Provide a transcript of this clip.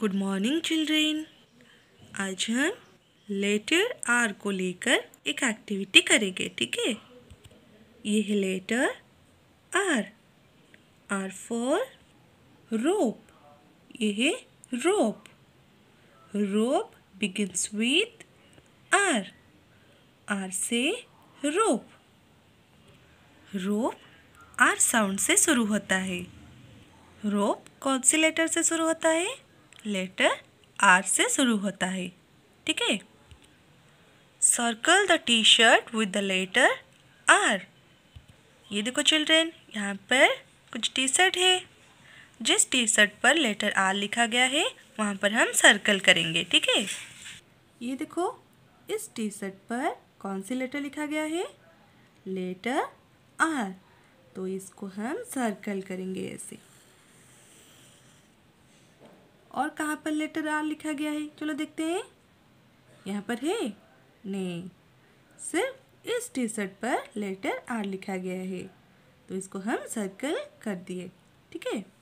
good morning children आज हम letter are को लेकर एक एक्टिविटी करेंगे ठीक है ये है letter R R for rope ये है rope rope begins with R R से रोप रोप आर साउंड से शुरू होता है रोप कौन से लेटर से शुरू होता है लेटर आर से शुरू होता है ठीक है circle the T shirt with the letter R ये देखो चिल्ड्रेन यहाँ पर कुछ टी शर्ट है जिस टी शर्ट पर लेटर आर लिखा गया है वहाँ पर हम सर्कल करेंगे ठीक है ये देखो इस टी शर्ट पर कौन सी लेटर लिखा गया है लेटर आर तो इसको हम सर्कल करेंगे ऐसे और कहाँ पर लेटर आर लिखा गया है चलो देखते हैं यहाँ पर है नहीं सिर्फ इस टी शर्ट पर लेटर आर लिखा गया है तो इसको हम सर्कल कर दिए ठीक है